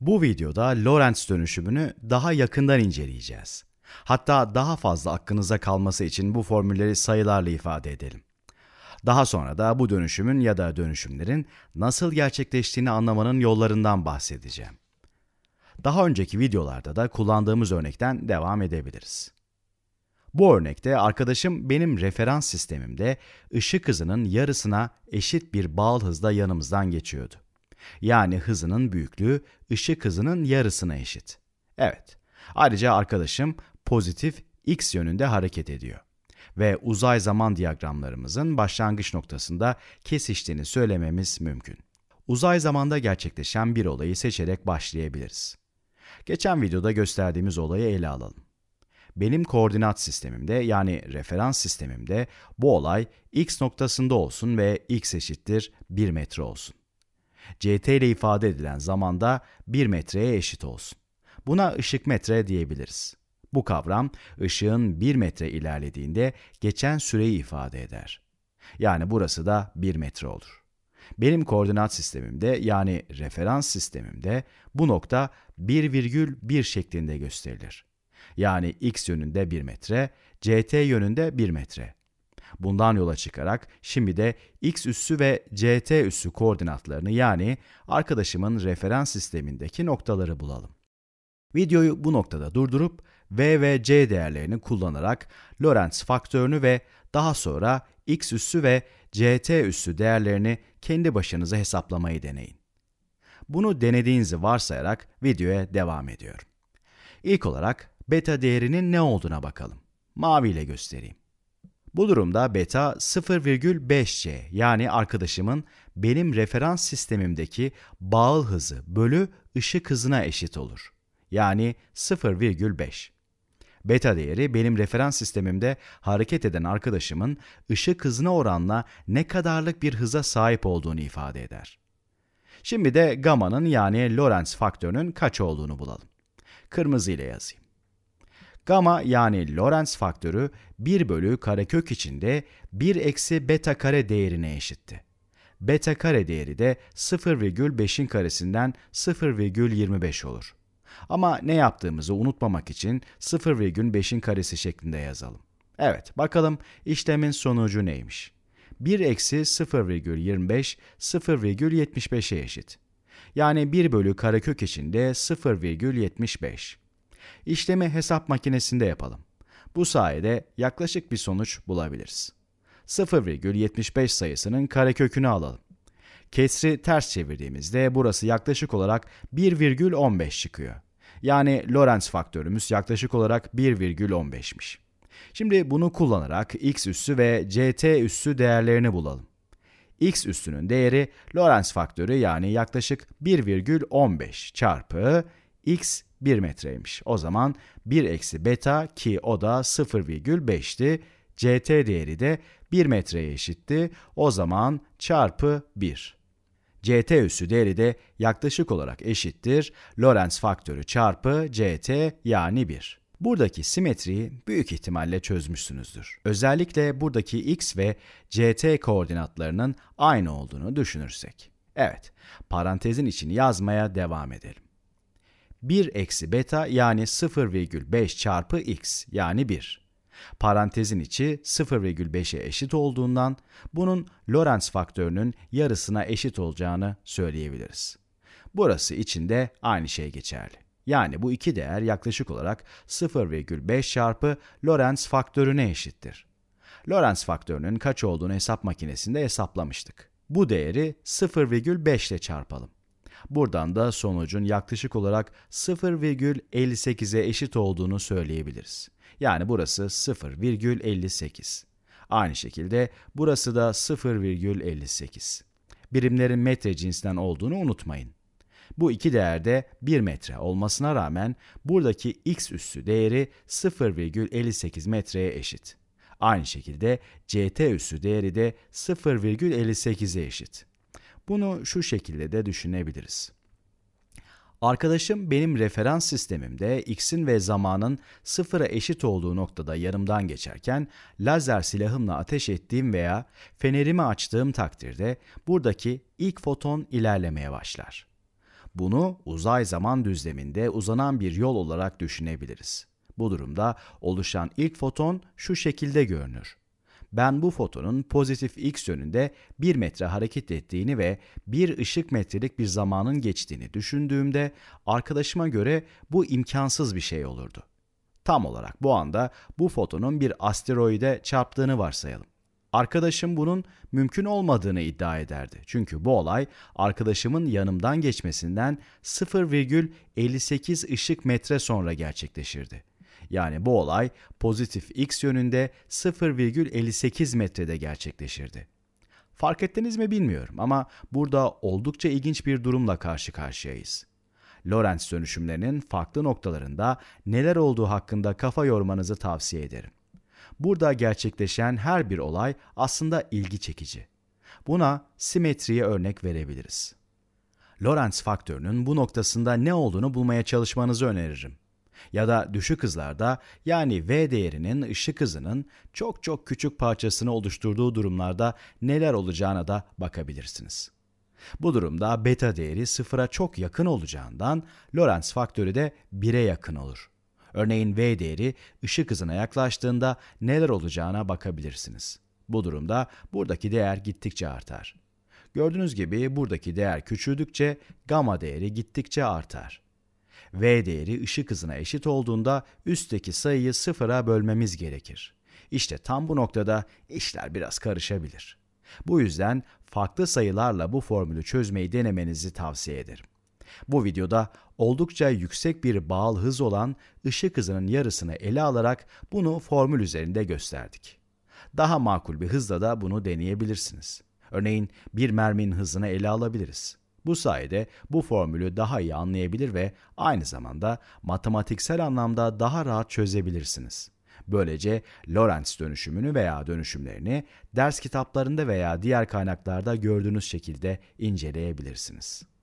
Bu videoda Lorentz dönüşümünü daha yakından inceleyeceğiz. Hatta daha fazla aklınıza kalması için bu formülleri sayılarla ifade edelim. Daha sonra da bu dönüşümün ya da dönüşümlerin nasıl gerçekleştiğini anlamanın yollarından bahsedeceğim. Daha önceki videolarda da kullandığımız örnekten devam edebiliriz. Bu örnekte arkadaşım benim referans sistemimde ışık hızının yarısına eşit bir bağıl hızda yanımızdan geçiyordu. Yani hızının büyüklüğü ışık hızının yarısına eşit. Evet. Ayrıca arkadaşım pozitif x yönünde hareket ediyor ve uzay zaman diyagramlarımızın başlangıç noktasında kesiştiğini söylememiz mümkün. Uzay zamanda gerçekleşen bir olayı seçerek başlayabiliriz. Geçen videoda gösterdiğimiz olayı ele alalım. Benim koordinat sistemimde yani referans sistemimde bu olay x noktasında olsun ve x eşittir 1 metre olsun. CT ile ifade edilen zamanda 1 metreye eşit olsun. Buna ışık metre diyebiliriz. Bu kavram ışığın 1 metre ilerlediğinde geçen süreyi ifade eder. Yani burası da 1 metre olur. Benim koordinat sistemimde yani referans sistemimde bu nokta 1,1 şeklinde gösterilir. Yani x yönünde 1 metre, ct yönünde 1 metre. Bundan yola çıkarak şimdi de x üssü ve ct üssü koordinatlarını yani arkadaşımın referans sistemindeki noktaları bulalım. Videoyu bu noktada durdurup v ve c değerlerini kullanarak Lorentz faktörünü ve daha sonra x üssü ve ct üssü değerlerini kendi başınıza hesaplamayı deneyin. Bunu denediğinizi varsayarak videoya devam ediyorum. İlk olarak beta değerinin ne olduğuna bakalım. Mavi ile göstereyim. Bu durumda beta 0,5C yani arkadaşımın benim referans sistemimdeki bağıl hızı bölü ışık hızına eşit olur. Yani 0,5. Beta değeri benim referans sistemimde hareket eden arkadaşımın ışık hızına oranla ne kadarlık bir hıza sahip olduğunu ifade eder. Şimdi de gama'nın yani Lorentz faktörünün kaç olduğunu bulalım. Kırmızı ile yazayım. Gama yani Lorentz faktörü 1 bölü karekök içinde 1 eksi beta kare değerine eşitti. Beta kare değeri de 0,5'in karesinden 0,25 olur. Ama ne yaptığımızı unutmamak için 0,5'in karesi şeklinde yazalım. Evet, bakalım işlemin sonucu neymiş? 1 eksi 0,25 0,75'e eşit. Yani 1 bölü karekök içinde 0,75. İşlemi hesap makinesinde yapalım. Bu sayede yaklaşık bir sonuç bulabiliriz. 0,75 sayısının karekökünü alalım. Kesri ters çevirdiğimizde burası yaklaşık olarak 1,15 çıkıyor. Yani Lorentz faktörümüz yaklaşık olarak 1,15'miş. Şimdi bunu kullanarak x üssü ve ct üssü değerlerini bulalım. x üssünün değeri Lorentz faktörü yani yaklaşık 1,15 çarpı x 1 metreymiş. O zaman 1 eksi beta ki o da 0,5'ti. CT değeri de 1 metreye eşitti. O zaman çarpı 1. CT üssü değeri de yaklaşık olarak eşittir. Lorentz faktörü çarpı CT yani 1. Buradaki simetriyi büyük ihtimalle çözmüşsünüzdür. Özellikle buradaki x ve ct koordinatlarının aynı olduğunu düşünürsek. Evet, parantezin içini yazmaya devam edelim. 1 eksi beta yani 0,5 çarpı x yani 1. Parantezin içi 0,5'e eşit olduğundan bunun Lorentz faktörünün yarısına eşit olacağını söyleyebiliriz. Burası için de aynı şey geçerli. Yani bu iki değer yaklaşık olarak 0,5 çarpı Lorentz faktörüne eşittir. Lorentz faktörünün kaç olduğunu hesap makinesinde hesaplamıştık. Bu değeri 0,5 ile çarpalım. Buradan da sonucun yaklaşık olarak 0,58'e eşit olduğunu söyleyebiliriz. Yani burası 0,58. Aynı şekilde burası da 0,58. Birimlerin metre cinsinden olduğunu unutmayın. Bu iki değerde 1 metre olmasına rağmen buradaki x üssü değeri 0,58 metreye eşit. Aynı şekilde CT üssü değeri de 0,58'e eşit. Bunu şu şekilde de düşünebiliriz. Arkadaşım benim referans sistemimde x'in ve zamanın sıfıra eşit olduğu noktada yarımdan geçerken lazer silahımla ateş ettiğim veya fenerimi açtığım takdirde buradaki ilk foton ilerlemeye başlar. Bunu uzay zaman düzleminde uzanan bir yol olarak düşünebiliriz. Bu durumda oluşan ilk foton şu şekilde görünür ben bu fotonun pozitif x yönünde 1 metre hareket ettiğini ve 1 ışık metrelik bir zamanın geçtiğini düşündüğümde arkadaşıma göre bu imkansız bir şey olurdu. Tam olarak bu anda bu fotonun bir asteroide çarptığını varsayalım. Arkadaşım bunun mümkün olmadığını iddia ederdi. Çünkü bu olay arkadaşımın yanımdan geçmesinden 0,58 ışık metre sonra gerçekleşirdi. Yani bu olay pozitif x yönünde 0,58 metrede gerçekleşirdi. Fark ettiniz mi bilmiyorum ama burada oldukça ilginç bir durumla karşı karşıyayız. Lorentz dönüşümlerinin farklı noktalarında neler olduğu hakkında kafa yormanızı tavsiye ederim. Burada gerçekleşen her bir olay aslında ilgi çekici. Buna simetriye örnek verebiliriz. Lorentz faktörünün bu noktasında ne olduğunu bulmaya çalışmanızı öneririm ya da düşük hızlarda yani V değerinin ışık hızının çok çok küçük parçasını oluşturduğu durumlarda neler olacağına da bakabilirsiniz. Bu durumda beta değeri sıfıra çok yakın olacağından Lorentz faktörü de 1'e yakın olur. Örneğin V değeri ışık hızına yaklaştığında neler olacağına bakabilirsiniz. Bu durumda buradaki değer gittikçe artar. Gördüğünüz gibi buradaki değer küçüldükçe gamma değeri gittikçe artar. V değeri ışık hızına eşit olduğunda üstteki sayıyı sıfıra bölmemiz gerekir. İşte tam bu noktada işler biraz karışabilir. Bu yüzden farklı sayılarla bu formülü çözmeyi denemenizi tavsiye ederim. Bu videoda oldukça yüksek bir bağlı hız olan ışık hızının yarısını ele alarak bunu formül üzerinde gösterdik. Daha makul bir hızla da bunu deneyebilirsiniz. Örneğin bir merminin hızını ele alabiliriz. Bu sayede bu formülü daha iyi anlayabilir ve aynı zamanda matematiksel anlamda daha rahat çözebilirsiniz. Böylece Lorentz dönüşümünü veya dönüşümlerini ders kitaplarında veya diğer kaynaklarda gördüğünüz şekilde inceleyebilirsiniz.